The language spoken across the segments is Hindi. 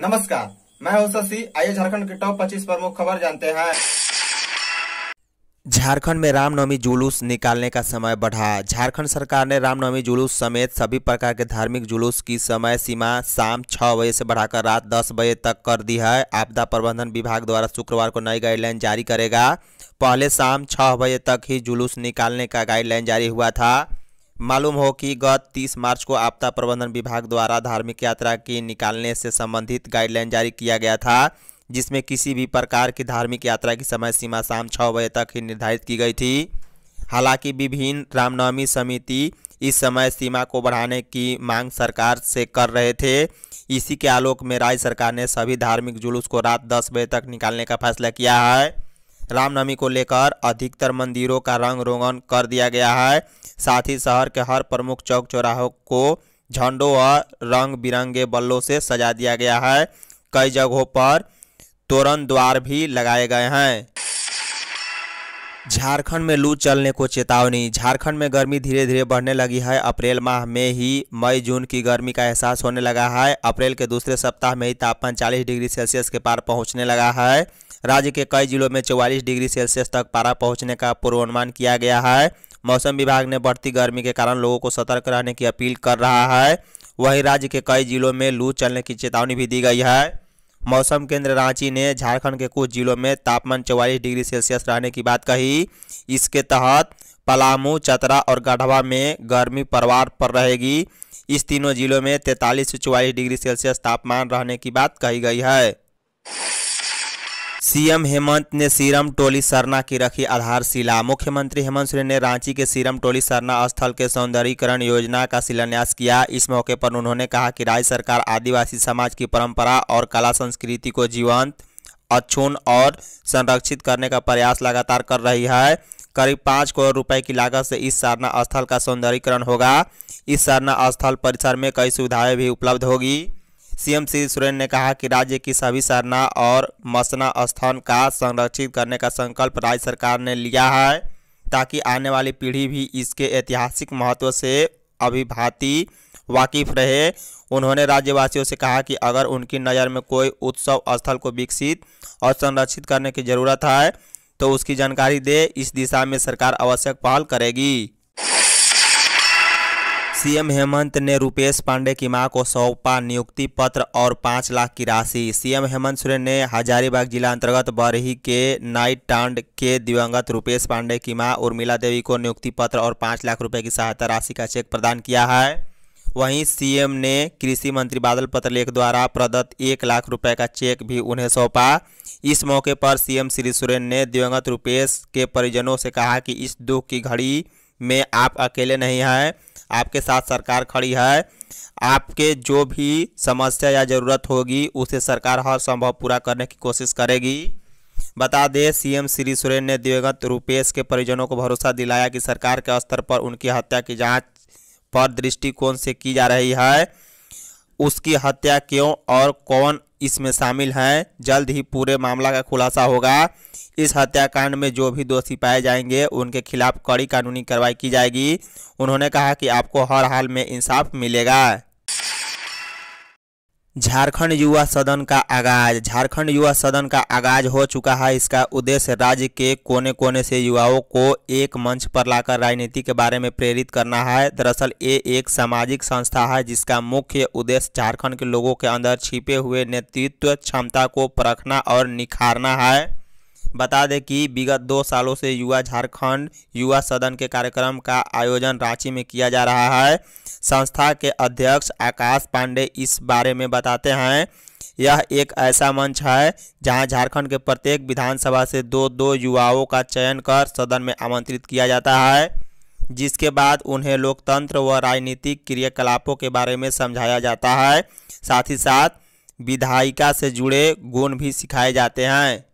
नमस्कार मैं हूं शशि आइए झारखंड के टॉप 25 प्रमुख खबर जानते हैं झारखंड में रामनवमी जुलूस निकालने का समय बढ़ा झारखंड सरकार ने रामनवमी जुलूस समेत सभी प्रकार के धार्मिक जुलूस की समय सीमा शाम छः बजे से बढ़ाकर रात दस बजे तक कर दी है आपदा प्रबंधन विभाग द्वारा शुक्रवार को नई गाइडलाइन जारी करेगा पहले शाम छः बजे तक ही जुलूस निकालने का गाइडलाइन जारी हुआ था मालूम हो कि गत 30 मार्च को आपदा प्रबंधन विभाग द्वारा धार्मिक यात्रा की निकालने से संबंधित गाइडलाइन जारी किया गया था जिसमें किसी भी प्रकार की धार्मिक यात्रा की समय सीमा शाम छः बजे तक ही निर्धारित की गई थी हालांकि विभिन्न रामनवमी समिति इस समय सीमा को बढ़ाने की मांग सरकार से कर रहे थे इसी के आलोक में राज्य सरकार ने सभी धार्मिक जुलूस को रात दस बजे तक निकालने का फैसला किया है रामनवमी को लेकर अधिकतर मंदिरों का रंग रोगन कर दिया गया है साथ ही शहर के हर प्रमुख चौक चौराहों को झंडों और रंग बिरंगे बल्लों से सजा दिया गया है कई जगहों पर तोरण द्वार भी लगाए गए हैं झारखंड में लू चलने को चेतावनी झारखंड में गर्मी धीरे धीरे बढ़ने लगी है अप्रैल माह में ही मई जून की गर्मी का एहसास होने लगा है अप्रैल के दूसरे सप्ताह में ही तापमान 40 डिग्री सेल्सियस के पार पहुंचने लगा है राज्य के कई जिलों में चौवालीस डिग्री सेल्सियस तक पारा पहुँचने का पूर्वानुमान किया गया है मौसम विभाग ने बढ़ती गर्मी के कारण लोगों को सतर्क रहने की अपील कर रहा है वहीं राज्य के कई जिलों में लू चलने की चेतावनी भी दी गई है मौसम केंद्र रांची ने झारखंड के कुछ जिलों में तापमान चौवालीस डिग्री सेल्सियस रहने की बात कही इसके तहत पलामू चतरा और गढ़वा में गर्मी परवार पर रहेगी इस तीनों जिलों में तैंतालीस से चौवालीस डिग्री सेल्सियस तापमान रहने की बात कही गई है सीएम हेमंत ने सीरम टोली सरना की रखी आधारशिला मुख्यमंत्री हेमंत सोरेन ने रांची के सीरम टोली सरना स्थल के सौंदर्यीकरण योजना का शिलान्यास किया इस मौके पर उन्होंने कहा कि राज्य सरकार आदिवासी समाज की परंपरा और कला संस्कृति को जीवंत अक्षुण और संरक्षित करने का प्रयास लगातार कर रही है करीब पाँच करोड़ रुपए की लागत से इस सरना स्थल का सौंदर्यीकरण होगा इस सरना स्थल परिसर में कई सुविधाएँ भी उपलब्ध होगी सीएम श्री सोरेन ने कहा कि राज्य की सभी सरना और मसना स्थान का संरक्षित करने का संकल्प राज्य सरकार ने लिया है ताकि आने वाली पीढ़ी भी इसके ऐतिहासिक महत्व से अभिभाती वाकिफ रहे उन्होंने राज्यवासियों से कहा कि अगर उनकी नज़र में कोई उत्सव स्थल को विकसित और संरक्षित करने की ज़रूरत है तो उसकी जानकारी दे इस दिशा में सरकार आवश्यक पहल करेगी सीएम हेमंत ने रुपेश पांडे की मां को सौंपा नियुक्ति पत्र और पाँच लाख की राशि सीएम हेमंत सोरेन ने हजारीबाग जिला अंतर्गत बरही के नाइट टांड के दिवंगत रुपेश पांडे की मां उर्मिला देवी को नियुक्ति पत्र और पाँच लाख रुपए की सहायता राशि का चेक प्रदान किया है वहीं सीएम ने कृषि मंत्री बादल पत्रलेख द्वारा प्रदत्त एक लाख रुपये का चेक भी उन्हें सौंपा इस मौके पर सीएम श्री सोरेन ने दिवंगत रुपेश के परिजनों से कहा कि इस दुख की घड़ी में आप अकेले नहीं हैं आपके साथ सरकार खड़ी है आपके जो भी समस्या या ज़रूरत होगी उसे सरकार हर संभव पूरा करने की कोशिश करेगी बता दें सीएम श्री सोरेन ने दिवंगत रूपेश के परिजनों को भरोसा दिलाया कि सरकार के स्तर पर उनकी हत्या की जांच पर दृष्टिकोण से की जा रही है उसकी हत्या क्यों और कौन इसमें शामिल हैं जल्द ही पूरे मामला का खुलासा होगा इस हत्याकांड में जो भी दोषी पाए जाएंगे उनके खिलाफ कड़ी कानूनी कार्रवाई की जाएगी उन्होंने कहा कि आपको हर हाल में इंसाफ मिलेगा झारखंड युवा सदन का आगाज झारखंड युवा सदन का आगाज हो चुका है इसका उद्देश्य राज्य के कोने कोने से युवाओं को एक मंच पर लाकर राजनीति के बारे में प्रेरित करना है दरअसल ये एक सामाजिक संस्था है जिसका मुख्य उद्देश्य झारखंड के लोगों के अंदर छिपे हुए नेतृत्व क्षमता को परखना और निखारना है बता दें कि विगत दो सालों से युवा झारखंड युवा सदन के कार्यक्रम का आयोजन रांची में किया जा रहा है संस्था के अध्यक्ष आकाश पांडे इस बारे में बताते हैं यह एक ऐसा मंच है जहां झारखंड के प्रत्येक विधानसभा से दो दो युवाओं का चयन कर सदन में आमंत्रित किया जाता है जिसके बाद उन्हें लोकतंत्र व राजनीतिक क्रियाकलापों के बारे में समझाया जाता है साथ ही साथ विधायिका से जुड़े गुण भी सिखाए जाते हैं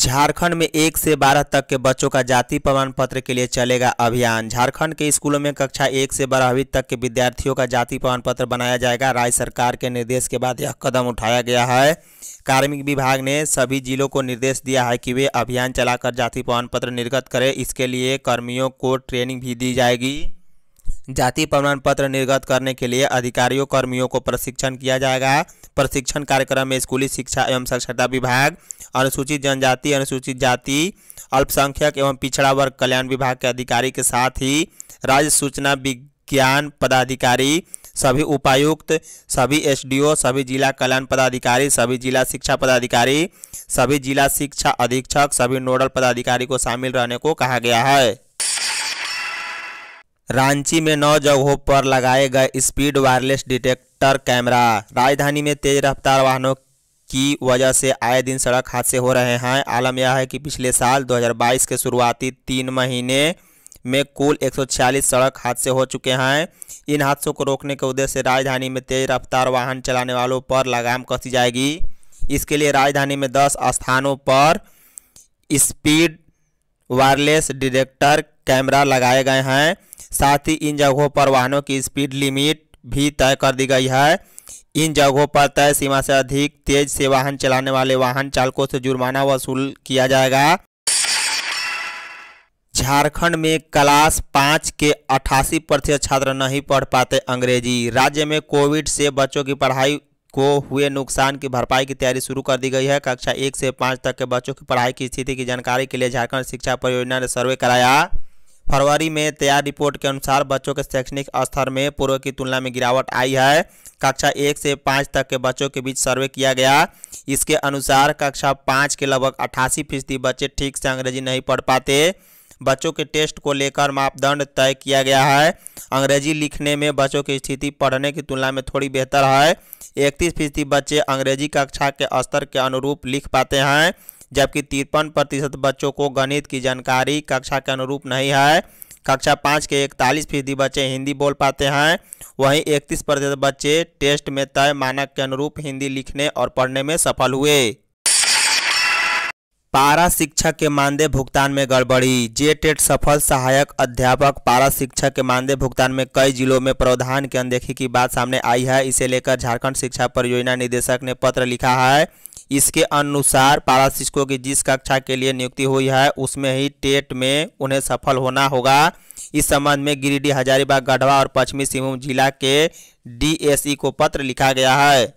झारखंड में एक से बारह तक के बच्चों का जाति प्रमाण पत्र के लिए चलेगा अभियान झारखंड के स्कूलों में कक्षा एक से बारहवीं तक के विद्यार्थियों का जाति प्रमाण पत्र बनाया जाएगा राज्य सरकार के निर्देश के बाद यह कदम उठाया गया है कार्मिक विभाग ने सभी जिलों को निर्देश दिया है कि वे अभियान चलाकर जाति प्रमाण पत्र निर्गत करें इसके लिए कर्मियों को ट्रेनिंग भी दी जाएगी जाति प्रमाण पत्र निर्गत करने के लिए अधिकारियों कर्मियों को प्रशिक्षण किया जाएगा प्रशिक्षण कार्यक्रम में स्कूली शिक्षा एवं साक्षरता विभाग अनुसूचित जनजाति अनुसूचित जाति अल्पसंख्यक एवं पिछड़ा वर्ग कल्याण विभाग के अधिकारी के साथ ही राज्य सूचना विज्ञान पदाधिकारी सभी उपायुक्त सभी एसडीओ सभी जिला कल्याण पदाधिकारी सभी जिला शिक्षा पदाधिकारी सभी जिला शिक्षा अधीक्षक सभी नोडल पदाधिकारी को शामिल रहने को कहा गया है रांची में नौ जगहों पर लगाए गए स्पीड वायरलेस डिटेक्टर कैमरा राजधानी में तेज रफ्तार वाहनों की वजह से आए दिन सड़क हादसे हो रहे हैं आलम यह है कि पिछले साल 2022 के शुरुआती तीन महीने में कुल 140 सड़क हादसे हो चुके हैं इन हादसों को रोकने के उद्देश्य से राजधानी में तेज रफ्तार वाहन चलाने वालों पर लगाम कसी जाएगी इसके लिए राजधानी में दस स्थानों पर स्पीड वायरलेस डिटेक्टर कैमरा लगाए गए हैं साथ ही इन जगहों पर वाहनों की स्पीड लिमिट भी तय कर दी गई है इन जगहों पर तय सीमा से अधिक तेज से वाहन चलाने वाले वाहन चालकों से जुर्माना वसूल किया जाएगा झारखंड में क्लास पाँच के अठासी प्रतिशत छात्र नहीं पढ़ पाते अंग्रेजी राज्य में कोविड से बच्चों की पढ़ाई को हुए नुकसान की भरपाई की तैयारी शुरू कर दी गई है कक्षा एक से पाँच तक के बच्चों की पढ़ाई की स्थिति की जानकारी के लिए झारखंड शिक्षा परियोजना ने सर्वे कराया फरवरी में तैयार रिपोर्ट के अनुसार बच्चों के शैक्षणिक स्तर में पूर्व की तुलना में गिरावट आई है कक्षा एक से पाँच तक के बच्चों के बीच सर्वे किया गया इसके अनुसार कक्षा पाँच के लगभग अट्ठासी फीसदी बच्चे ठीक से अंग्रेजी नहीं पढ़ पाते बच्चों के टेस्ट को लेकर मापदंड तय किया गया है अंग्रेजी लिखने में बच्चों की स्थिति पढ़ने की तुलना में थोड़ी बेहतर है इकतीस फीसदी बच्चे अंग्रेजी कक्षा के स्तर के अनुरूप लिख पाते हैं जबकि तिरपन प्रतिशत बच्चों को गणित की जानकारी कक्षा के अनुरूप नहीं है कक्षा पाँच के इकतालीस फीसदी बच्चे हिंदी बोल पाते हैं वहीं इकतीस प्रतिशत बच्चे टेस्ट में तय मानक के अनुरूप हिंदी लिखने और पढ़ने में सफल हुए पारा शिक्षक के मानदेय भुगतान में गड़बड़ी जे टेट सफल सहायक अध्यापक पारा शिक्षक के मानदेय भुगतान में कई जिलों में प्रावधान की अनदेखी की बात सामने आई है इसे लेकर झारखंड शिक्षा परियोजना निदेशक ने पत्र लिखा है इसके अनुसार पारा शिक्षकों की जिस कक्षा के लिए नियुक्ति हुई है उसमें ही टेट में उन्हें सफल होना होगा इस संबंध में गिरिडीह हजारीबाग गढ़वा और पश्चिमी सिंहभूम जिला के डीएसई को पत्र लिखा गया है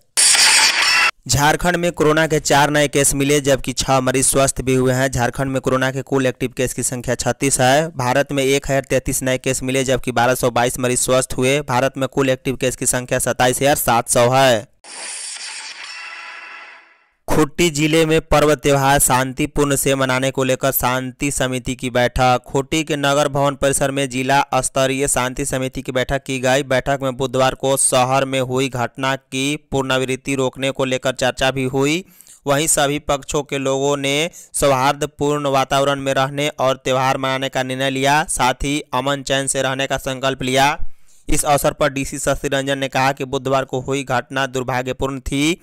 झारखंड में कोरोना के चार नए केस मिले जबकि छह मरीज स्वस्थ भी हुए हैं झारखंड में कोरोना के कुल एक्टिव केस की संख्या 36 है भारत में एक हजार तैंतीस नए केस मिले जबकि 1222 मरीज स्वस्थ हुए भारत में कुल एक्टिव केस की संख्या सत्ताईस हजार सात सौ है खुट्टी जिले में पर्व त्यौहार शांतिपूर्ण से मनाने को लेकर शांति समिति की बैठक खुट्टी के नगर भवन परिसर में जिला स्तरीय शांति समिति की बैठक की गई बैठक में बुधवार को शहर में हुई घटना की पुनरावृत्ति रोकने को लेकर चर्चा भी हुई वहीं सभी पक्षों के लोगों ने सौहार्दपूर्ण वातावरण में रहने और त्यौहार मनाने का निर्णय लिया साथ ही अमन चैन से रहने का संकल्प लिया इस अवसर पर डीसी सी रंजन ने कहा कि बुधवार को हुई घटना दुर्भाग्यपूर्ण थी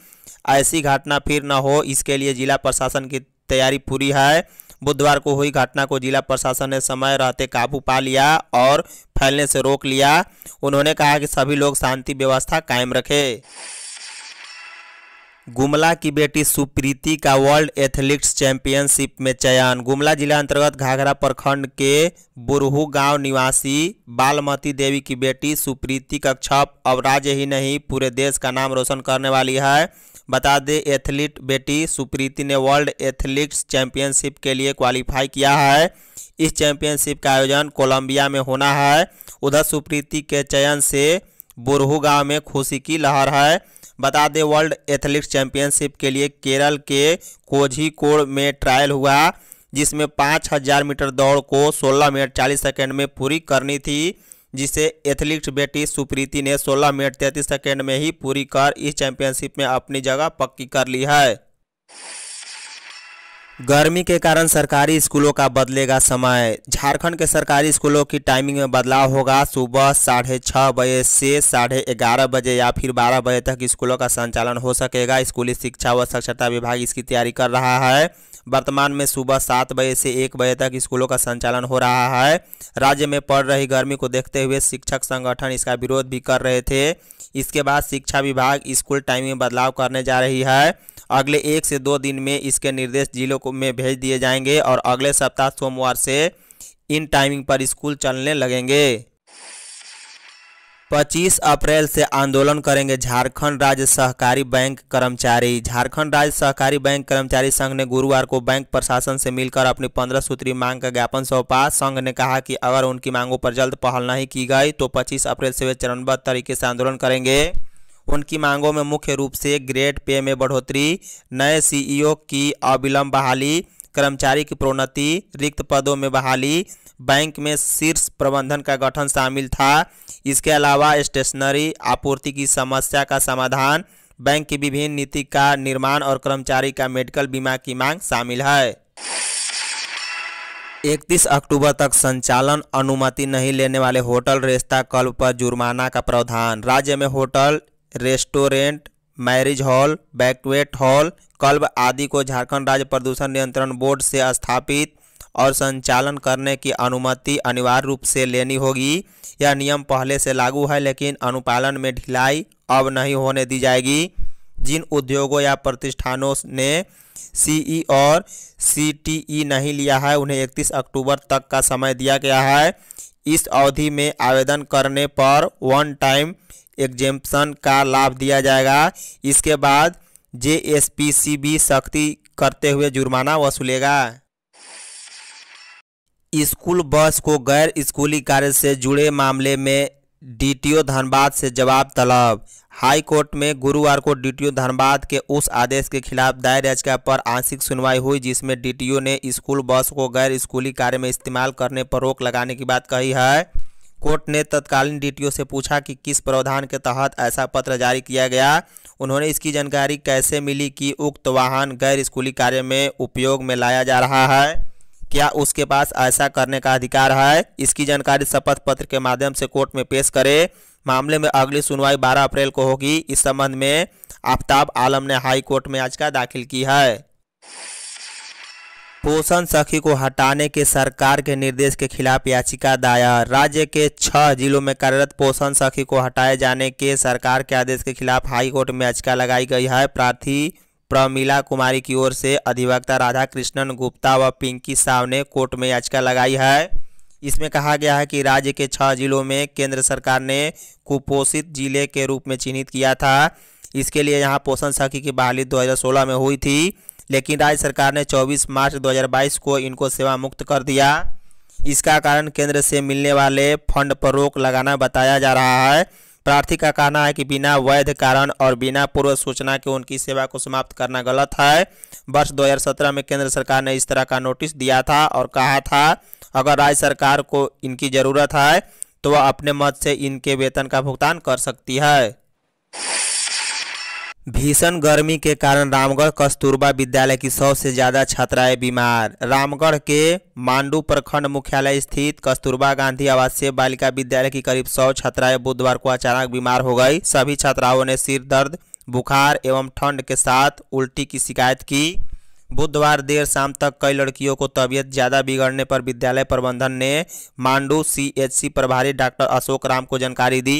ऐसी घटना फिर न हो इसके लिए जिला प्रशासन की तैयारी पूरी है बुधवार को हुई घटना को जिला प्रशासन ने समय रहते काबू पा लिया और फैलने से रोक लिया उन्होंने कहा कि सभी लोग शांति व्यवस्था कायम रखें गुमला की बेटी सुप्रीति का वर्ल्ड एथलेटिक्स चैंपियनशिप में चयन गुमला जिला अंतर्गत घाघरा प्रखंड के बुरहू गांव निवासी बालमती देवी की बेटी सुप्रीति कक्षप अब राज्य ही नहीं पूरे देश का नाम रोशन करने वाली है बता दें एथलीट बेटी सुप्रीति ने वर्ल्ड एथलीट्स चैंपियनशिप के लिए क्वालिफाई किया है इस चैंपियनशिप का आयोजन कोलंबिया में होना है उधर सुप्रीति के चयन से बुरहू गाँव में खुशी की लहर है बता दें वर्ल्ड एथलेटिक्स चैंपियनशिप के लिए केरल के कोझिकोड में ट्रायल हुआ जिसमें पाँच हज़ार मीटर दौड़ को सोलह मिनट चालीस सेकेंड में पूरी करनी थी जिसे एथलीट बेटी सुप्रीति ने 16 मिनट 33 सेकंड में ही पूरी कर इस चैंपियनशिप में अपनी जगह पक्की कर ली है गर्मी के कारण सरकारी स्कूलों का बदलेगा समय झारखंड के सरकारी स्कूलों की टाइमिंग में बदलाव होगा सुबह साढ़े छः बजे से साढ़े ग्यारह बजे या फिर बारह बजे तक स्कूलों का संचालन हो सकेगा स्कूली शिक्षा व साक्षरता विभाग इसकी तैयारी कर रहा है वर्तमान में सुबह सात बजे से एक बजे तक स्कूलों का संचालन हो रहा है राज्य में पड़ रही गर्मी को देखते हुए शिक्षक संगठन इसका विरोध भी कर रहे थे इसके बाद शिक्षा विभाग स्कूल टाइम में बदलाव करने जा रही है अगले एक से दो दिन में इसके निर्देश जिलों को में भेज दिए जाएंगे और अगले सप्ताह सोमवार से इन टाइमिंग पर स्कूल चलने लगेंगे पच्चीस अप्रैल से आंदोलन करेंगे झारखंड राज्य सहकारी बैंक कर्मचारी झारखंड राज्य सहकारी बैंक कर्मचारी संघ ने गुरुवार को बैंक प्रशासन से मिलकर अपनी पंद्रह सूत्रीय मांग का ज्ञापन सौंपा संघ ने कहा कि अगर उनकी मांगों पर जल्द पहल नहीं की गई तो 25 अप्रैल से वे चरणबद्ध तरीके से आंदोलन करेंगे उनकी मांगों में मुख्य रूप से ग्रेड पे में बढ़ोतरी नए सीईओ की अविलंब बहाली कर्मचारी की प्रोन्नति रिक्त पदों में बहाली बैंक में शीर्ष प्रबंधन का गठन शामिल था इसके अलावा स्टेशनरी आपूर्ति की समस्या का समाधान बैंक की विभिन्न नीति का निर्माण और कर्मचारी का मेडिकल बीमा की मांग शामिल है 31 अक्टूबर तक संचालन अनुमति नहीं लेने वाले होटल रेस्ता कल्प पर जुर्माना का प्रावधान राज्य में hotel restaurant marriage hall banquet hall club आदि को झारखंड राज्य प्रदूषण नियंत्रण बोर्ड से स्थापित और संचालन करने की अनुमति अनिवार्य रूप से लेनी होगी यह नियम पहले से लागू है लेकिन अनुपालन में ढिलाई अब नहीं होने दी जाएगी जिन उद्योगों या प्रतिष्ठानों ने सीई और सीटीई नहीं लिया है उन्हें 31 अक्टूबर तक का समय दिया गया है इस अवधि में आवेदन करने पर वन टाइम एग्जेम्पन का लाभ दिया जाएगा इसके बाद जे एस पी सी सख्ती करते हुए जुर्माना वसूलेगा स्कूल बस को गैर स्कूली कार्य से जुड़े मामले में डीटीओ धनबाद से जवाब तलब हाई कोर्ट में गुरुवार को डीटीओ धनबाद के उस आदेश के खिलाफ दायर याचिका पर आंशिक सुनवाई हुई जिसमें डीटीओ ने स्कूल बस को गैर स्कूली कार्य में इस्तेमाल करने पर रोक लगाने की बात कही है कोर्ट ने तत्कालीन डीटीओ से पूछा कि किस प्रावधान के तहत ऐसा पत्र जारी किया गया उन्होंने इसकी जानकारी कैसे मिली कि उक्त वाहन गैर स्कूली कार्य में उपयोग में लाया जा रहा है क्या उसके पास ऐसा करने का अधिकार है इसकी जानकारी शपथ पत्र के माध्यम से कोर्ट में पेश करे मामले में अगली सुनवाई 12 अप्रैल को होगी इस संबंध में आफ्ताब आलम ने हाई कोर्ट में याचिका दाखिल की है पोषण सखी को हटाने के सरकार के निर्देश के खिलाफ याचिका दायर राज्य के छह जिलों में कार्यरत पोषण सखी को हटाए जाने के सरकार के आदेश के खिलाफ हाई कोर्ट में याचिका लगाई गई है प्रार्थी प्रमिला कुमारी की ओर से अधिवक्ता राधा कृष्णन गुप्ता व पिंकी साव ने कोर्ट में याचिका लगाई है इसमें कहा गया है कि राज्य के छह जिलों में केंद्र सरकार ने कुपोषित जिले के रूप में चिन्हित किया था इसके लिए यहाँ पोषण सखी की बहाली 2016 में हुई थी लेकिन राज्य सरकार ने 24 मार्च 2022 को इनको सेवा मुक्त कर दिया इसका कारण केंद्र से मिलने वाले फंड पर रोक लगाना बताया जा रहा है प्रार्थी का कहना है कि बिना वैध कारण और बिना पूर्व सूचना के उनकी सेवा को समाप्त करना गलत है वर्ष 2017 में केंद्र सरकार ने इस तरह का नोटिस दिया था और कहा था अगर राज्य सरकार को इनकी ज़रूरत है तो वह अपने मत से इनके वेतन का भुगतान कर सकती है भीषण गर्मी के कारण रामगढ़ कस्तूरबा विद्यालय की सौ से ज़्यादा छात्राएं बीमार रामगढ़ के मांडू प्रखंड मुख्यालय स्थित कस्तूरबा गांधी आवासीय बालिका विद्यालय की करीब सौ छात्राएं बुधवार को अचानक बीमार हो गई सभी छात्राओं ने सिर दर्द बुखार एवं ठंड के साथ उल्टी की शिकायत की बुधवार देर शाम तक कई लड़कियों को तबीयत ज़्यादा बिगड़ने पर विद्यालय प्रबंधन ने मांडू सी प्रभारी डॉक्टर अशोक राम को जानकारी दी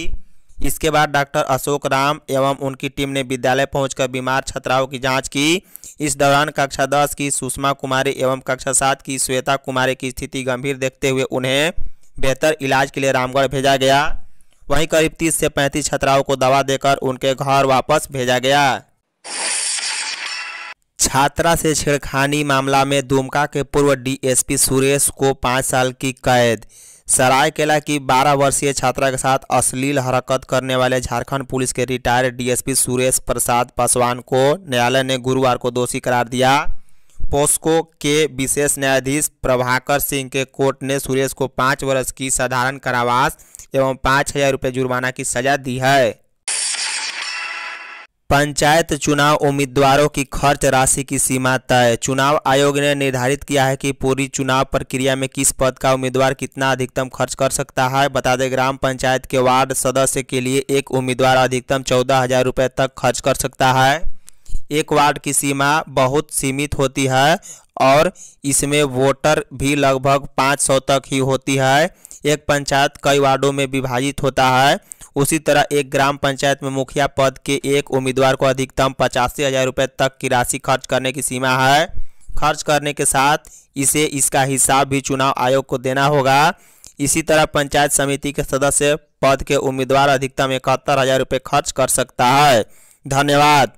इसके बाद डॉक्टर अशोक राम एवं उनकी टीम ने विद्यालय पहुंचकर बीमार छात्राओं की जांच की इस दौरान कक्षा दस की सुषमा कुमारी एवं कक्षा सात की श्वेता कुमारी की स्थिति गंभीर देखते हुए उन्हें बेहतर इलाज के लिए रामगढ़ भेजा गया वहीं करीब तीस से पैंतीस छात्राओं को दवा देकर उनके घर वापस भेजा गया छात्रा से छेड़खानी मामला में दुमका के पूर्व डीएसपी सुरेश को पाँच साल की कैद सरायकेला की 12 वर्षीय छात्रा के साथ अश्लील हरकत करने वाले झारखंड पुलिस के रिटायर्ड डीएसपी सुरेश प्रसाद पासवान को न्यायालय ने गुरुवार को दोषी करार दिया पोस्को के विशेष न्यायाधीश प्रभाकर सिंह के कोर्ट ने सुरेश को पाँच वर्ष की साधारण कारावास एवं पाँच हजार रुपये जुर्माना की सजा दी है पंचायत चुनाव उम्मीदवारों की खर्च राशि की सीमा तय चुनाव आयोग ने निर्धारित किया है कि पूरी चुनाव प्रक्रिया में किस पद का उम्मीदवार कितना अधिकतम खर्च कर सकता है बता दें ग्राम पंचायत के वार्ड सदस्य के लिए एक उम्मीदवार अधिकतम चौदह हजार रुपये तक खर्च कर सकता है एक वार्ड की सीमा बहुत सीमित होती है और इसमें वोटर भी लगभग पाँच तक ही होती है एक पंचायत कई वार्डों में विभाजित होता है उसी तरह एक ग्राम पंचायत में मुखिया पद के एक उम्मीदवार को अधिकतम पचासी हज़ार रुपये तक की राशि खर्च करने की सीमा है खर्च करने के साथ इसे इसका हिसाब भी चुनाव आयोग को देना होगा इसी तरह पंचायत समिति के सदस्य पद के उम्मीदवार अधिकतम इकहत्तर हज़ार रुपये खर्च कर सकता है धन्यवाद